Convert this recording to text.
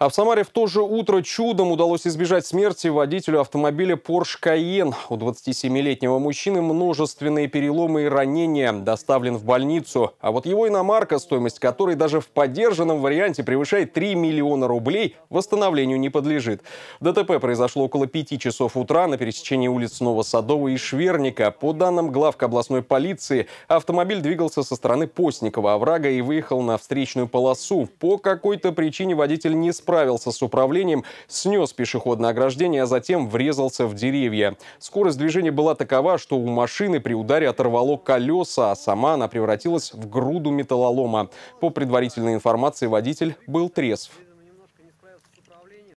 А в Самаре в то же утро чудом удалось избежать смерти водителю автомобиля Porsche Cayenne. У 27-летнего мужчины множественные переломы и ранения. Доставлен в больницу. А вот его иномарка, стоимость которой даже в поддержанном варианте превышает 3 миллиона рублей, восстановлению не подлежит. ДТП произошло около 5 часов утра на пересечении улиц Новосадова и Шверника. По данным главка областной полиции, автомобиль двигался со стороны Постникова оврага и выехал на встречную полосу. По какой-то причине водитель не спал справился с управлением, снес пешеходное ограждение, а затем врезался в деревья. Скорость движения была такова, что у машины при ударе оторвало колеса, а сама она превратилась в груду металлолома. По предварительной информации, водитель был трезв.